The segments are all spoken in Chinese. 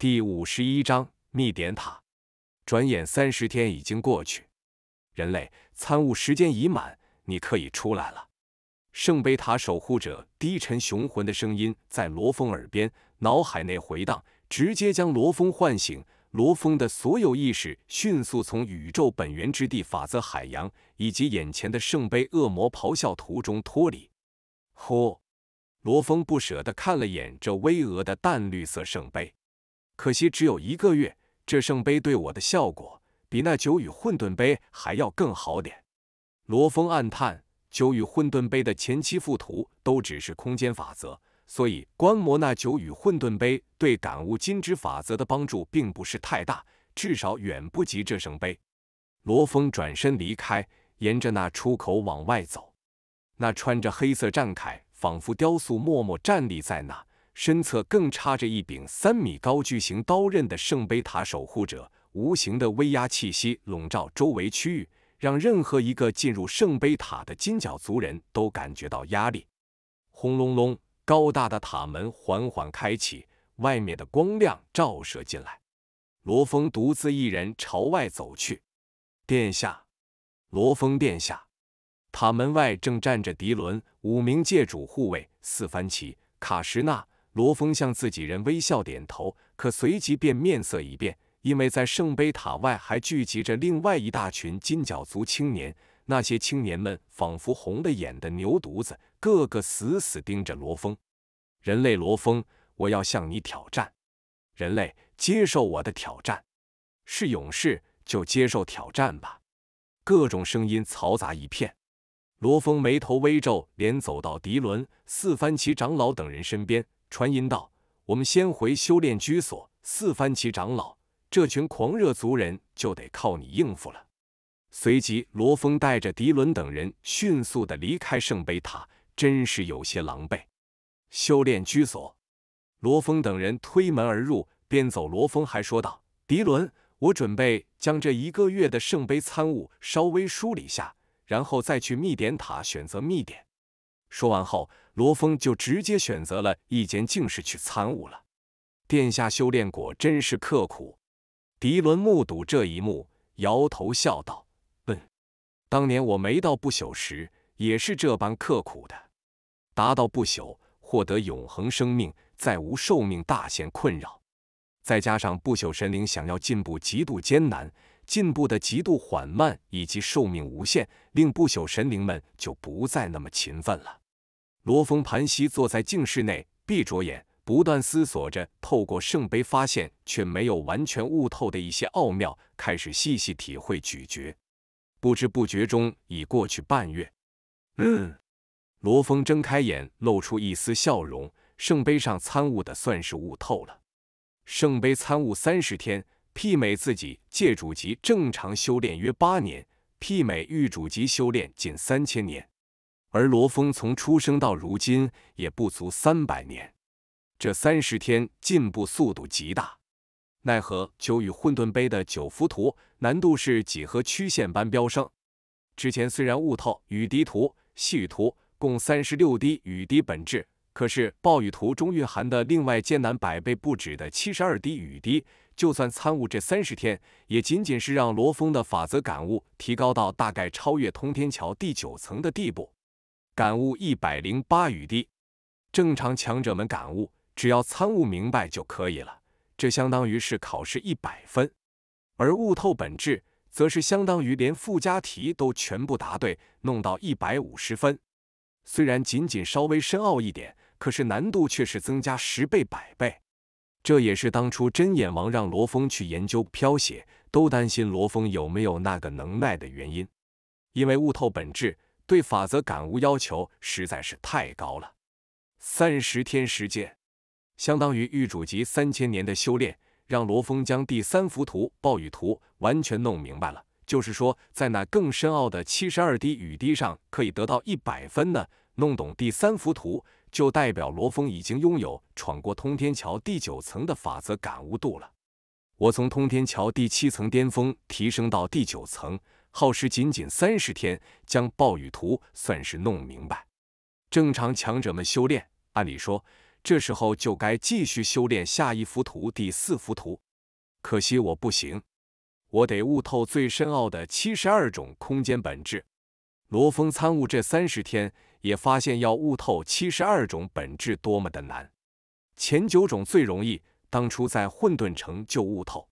第五十一章密典塔。转眼三十天已经过去，人类参悟时间已满，你可以出来了。圣杯塔守护者低沉雄浑的声音在罗峰耳边、脑海内回荡，直接将罗峰唤醒。罗峰的所有意识迅速从宇宙本源之地、法则海洋以及眼前的圣杯恶魔咆哮图中脱离。呼，罗峰不舍地看了眼这巍峨的淡绿色圣杯。可惜只有一个月，这圣杯对我的效果比那九羽混沌杯还要更好点。罗峰暗叹，九羽混沌杯的前期附图都只是空间法则，所以观摩那九羽混沌杯对感悟金之法则的帮助并不是太大，至少远不及这圣杯。罗峰转身离开，沿着那出口往外走，那穿着黑色战铠，仿佛雕塑，默默站立在那。身侧更插着一柄三米高巨型刀刃的圣杯塔守护者，无形的威压气息笼罩周围区域，让任何一个进入圣杯塔的金角族人都感觉到压力。轰隆隆，高大的塔门缓缓开启，外面的光亮照射进来。罗峰独自一人朝外走去。殿下，罗峰殿下，塔门外正站着迪伦五名界主护卫，四番旗、卡什纳。罗峰向自己人微笑点头，可随即便面色一变，因为在圣杯塔外还聚集着另外一大群金角族青年，那些青年们仿佛红了眼的牛犊子，个个死死盯着罗峰。人类罗峰，我要向你挑战！人类，接受我的挑战！是勇士就接受挑战吧！各种声音嘈杂一片。罗峰眉头微皱，连走到迪伦、四番奇长老等人身边。传音道：“我们先回修炼居所，四番旗长老，这群狂热族人就得靠你应付了。”随即，罗峰带着迪伦等人迅速的离开圣杯塔，真是有些狼狈。修炼居所，罗峰等人推门而入，边走罗峰还说道：“迪伦，我准备将这一个月的圣杯参悟稍微梳理下，然后再去密典塔选择密典。”说完后，罗峰就直接选择了一间净室去参悟了。殿下修炼果真是刻苦。迪伦目睹这一幕，摇头笑道：“嗯，当年我没到不朽时，也是这般刻苦的。达到不朽，获得永恒生命，再无寿命大限困扰。再加上不朽神灵想要进步极度艰难，进步的极度缓慢，以及寿命无限，令不朽神灵们就不再那么勤奋了。”罗峰盘膝坐在静室内，闭着眼，不断思索着透过圣杯发现却没有完全悟透的一些奥妙，开始细细体会、咀嚼。不知不觉中已过去半月。嗯，罗峰睁开眼，露出一丝笑容。圣杯上参悟的算是悟透了。圣杯参悟三十天，媲美自己界主级正常修炼约八年，媲美御主级修炼近三千年。而罗峰从出生到如今也不足三百年，这三十天进步速度极大，奈何九雨混沌杯的九幅图难度是几何曲线般飙升。之前虽然悟透雨滴图、细雨图，共三十六滴雨滴本质，可是暴雨图中蕴含的另外艰难百倍不止的七十二滴雨滴，就算参悟这三十天，也仅仅是让罗峰的法则感悟提高到大概超越通天桥第九层的地步。感悟一百零八余滴，正常强者们感悟只要参悟明白就可以了，这相当于是考试一百分；而悟透本质，则是相当于连附加题都全部答对，弄到一百五十分。虽然仅仅稍微深奥一点，可是难度却是增加十倍百倍。这也是当初真眼王让罗峰去研究飘写，都担心罗峰有没有那个能耐的原因，因为悟透本质。对法则感悟要求实在是太高了，三十天时间，相当于玉主级三千年的修炼，让罗峰将第三幅图暴雨图完全弄明白了。就是说，在那更深奥的七十二滴雨滴上，可以得到一百分呢。弄懂第三幅图，就代表罗峰已经拥有闯过通天桥第九层的法则感悟度了。我从通天桥第七层巅峰提升到第九层。耗时仅仅三十天，将暴雨图算是弄明白。正常强者们修炼，按理说这时候就该继续修炼下一幅图，第四幅图。可惜我不行，我得悟透最深奥的七十二种空间本质。罗峰参悟这三十天，也发现要悟透七十二种本质多么的难。前九种最容易，当初在混沌城就悟透。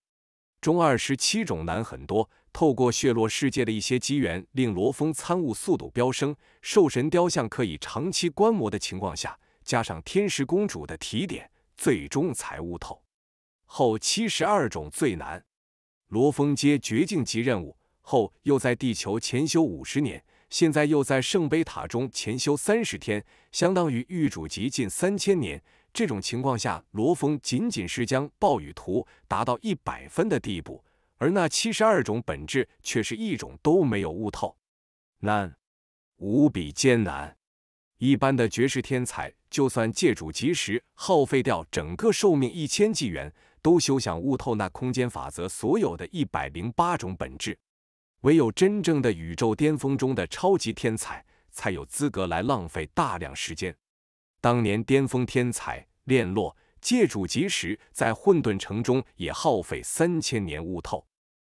中二十七种难很多。透过血落世界的一些机缘，令罗峰参悟速度飙升。兽神雕像可以长期观摩的情况下，加上天石公主的提点，最终才悟透后七十二种最难。罗峰接绝境级任务后，又在地球潜修五十年，现在又在圣杯塔中潜修三十天，相当于御主级近三千年。这种情况下，罗峰仅仅是将暴雨图达到一百分的地步。而那七十二种本质却是一种都没有悟透，难，无比艰难。一般的绝世天才，就算借主及时，耗费掉整个寿命一千纪元，都休想悟透那空间法则所有的一百零八种本质。唯有真正的宇宙巅峰中的超级天才，才有资格来浪费大量时间。当年巅峰天才炼落借主及时，在混沌城中也耗费三千年悟透。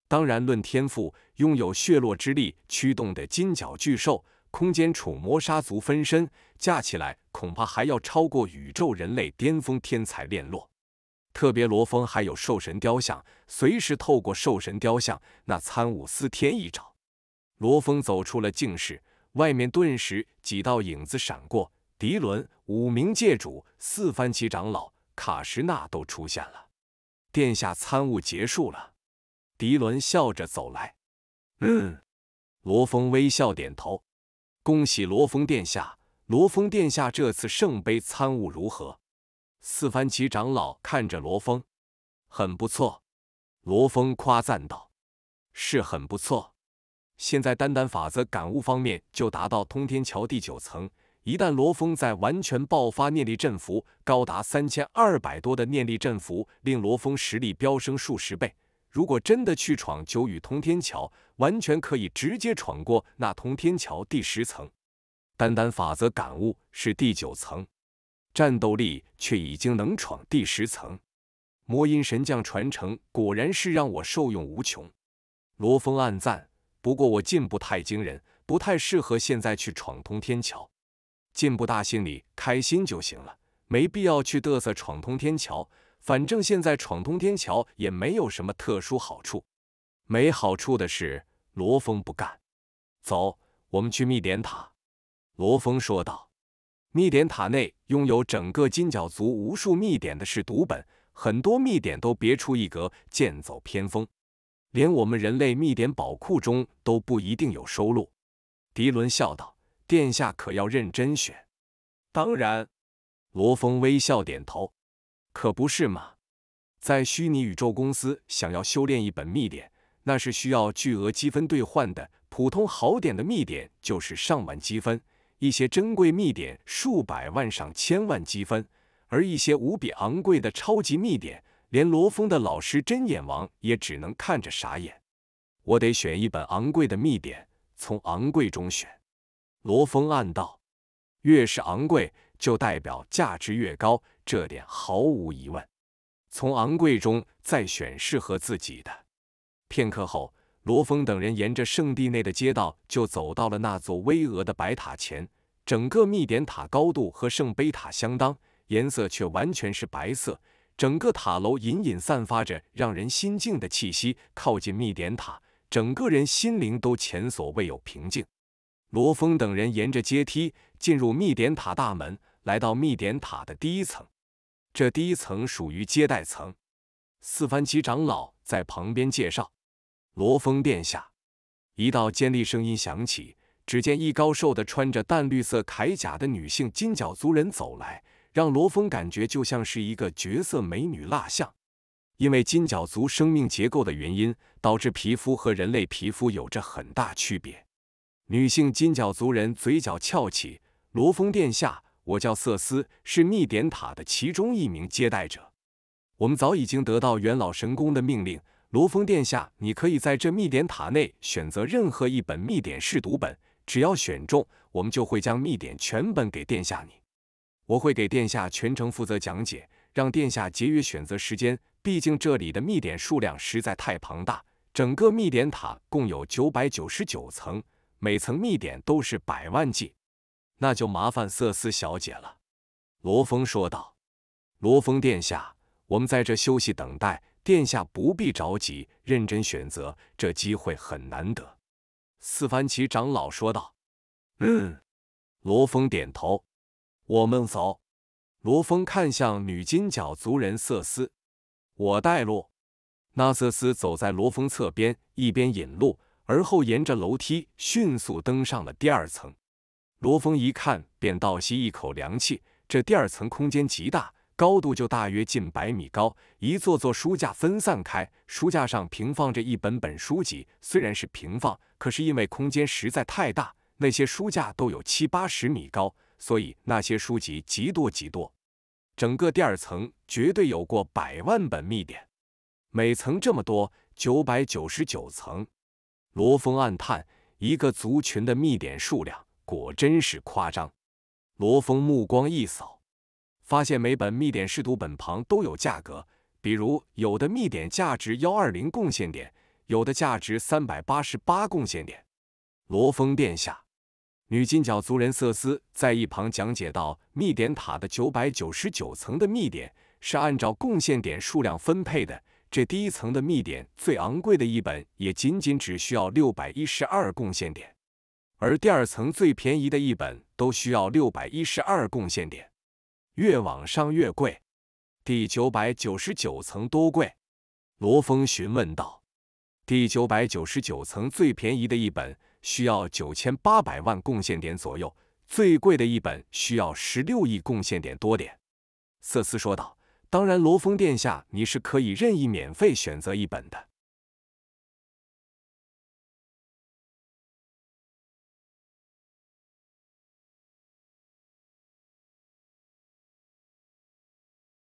当然，论天赋，拥有血落之力驱动的金角巨兽、空间处魔杀族分身，架起来恐怕还要超过宇宙人类巅峰天才链落。特别罗峰还有兽神雕像，随时透过兽神雕像那参悟司天一招。罗峰走出了静室，外面顿时几道影子闪过：迪伦、五名界主、四番旗长老、卡什纳都出现了。殿下参悟结束了。迪伦笑着走来，嗯，罗峰微笑点头。恭喜罗峰殿下，罗峰殿下这次圣杯参悟如何？四番奇长老看着罗峰，很不错。罗峰夸赞道：“是很不错。现在单单法则感悟方面就达到通天桥第九层。一旦罗峰在完全爆发，念力振幅高达三千二百多的念力振幅，令罗峰实力飙升数十倍。”如果真的去闯九宇通天桥，完全可以直接闯过那通天桥第十层。单单法则感悟是第九层，战斗力却已经能闯第十层。魔音神将传承果然是让我受用无穷，罗峰暗赞。不过我进步太惊人，不太适合现在去闯通天桥。进步大，心里开心就行了，没必要去嘚瑟闯通天桥。反正现在闯通天桥也没有什么特殊好处，没好处的事罗峰不干。走，我们去密典塔。”罗峰说道。密典塔内拥有整个金角族无数密典的是读本，很多密典都别出一格，剑走偏锋，连我们人类密典宝库中都不一定有收录。”迪伦笑道，“殿下可要认真选。”“当然。”罗峰微笑点头。可不是嘛，在虚拟宇宙公司想要修炼一本秘典，那是需要巨额积分兑换的。普通好点的秘典就是上万积分，一些珍贵秘典数百万上千万积分，而一些无比昂贵的超级秘典，连罗峰的老师针眼王也只能看着傻眼。我得选一本昂贵的秘典，从昂贵中选。罗峰暗道，越是昂贵，就代表价值越高。这点毫无疑问，从昂贵中再选适合自己的。片刻后，罗峰等人沿着圣地内的街道就走到了那座巍峨的白塔前。整个密典塔高度和圣杯塔相当，颜色却完全是白色。整个塔楼隐隐散发着让人心静的气息。靠近密典塔，整个人心灵都前所未有平静。罗峰等人沿着阶梯进入密典塔大门，来到密典塔的第一层。这第一层属于接待层，四番级长老在旁边介绍。罗峰殿下，一道尖利声音响起，只见一高瘦的穿着淡绿色铠甲的女性金角族人走来，让罗峰感觉就像是一个绝色美女蜡像。因为金角族生命结构的原因，导致皮肤和人类皮肤有着很大区别。女性金角族人嘴角翘起，罗峰殿下。我叫瑟斯，是密典塔的其中一名接待者。我们早已经得到元老神宫的命令，罗峰殿下，你可以在这密典塔内选择任何一本密典试读本，只要选中，我们就会将密典全本给殿下你。我会给殿下全程负责讲解，让殿下节约选择时间。毕竟这里的密典数量实在太庞大，整个密典塔共有九百九十九层，每层密典都是百万计。那就麻烦瑟斯小姐了。”罗峰说道。“罗峰殿下，我们在这休息等待，殿下不必着急，认真选择，这机会很难得。”斯凡奇长老说道。“嗯。”罗峰点头。“我们走。”罗峰看向女金角族人瑟斯，“我带路。”那瑟斯走在罗峰侧边，一边引路，而后沿着楼梯迅速登上了第二层。罗峰一看，便倒吸一口凉气。这第二层空间极大，高度就大约近百米高。一座座书架分散开，书架上平放着一本本书籍。虽然是平放，可是因为空间实在太大，那些书架都有七八十米高，所以那些书籍极多极多。整个第二层绝对有过百万本密典。每层这么多，九百九十九层，罗峰暗叹：一个族群的密典数量。果真是夸张！罗峰目光一扫，发现每本密典试读本旁都有价格，比如有的密典价值幺二零贡献点，有的价值三百八十八贡献点。罗峰殿下，女金角族人瑟斯在一旁讲解到：“密典塔的九百九十九层的密典是按照贡献点数量分配的，这第一层的密典最昂贵的一本也仅仅只需要六百一十二贡献点。”而第二层最便宜的一本都需要六百一十二贡献点，越往上越贵。第九百九十九层多贵？罗峰询问道。第九百九十九层最便宜的一本需要九千八百万贡献点左右，最贵的一本需要十六亿贡献点多点。瑟斯说道。当然，罗峰殿下，你是可以任意免费选择一本的。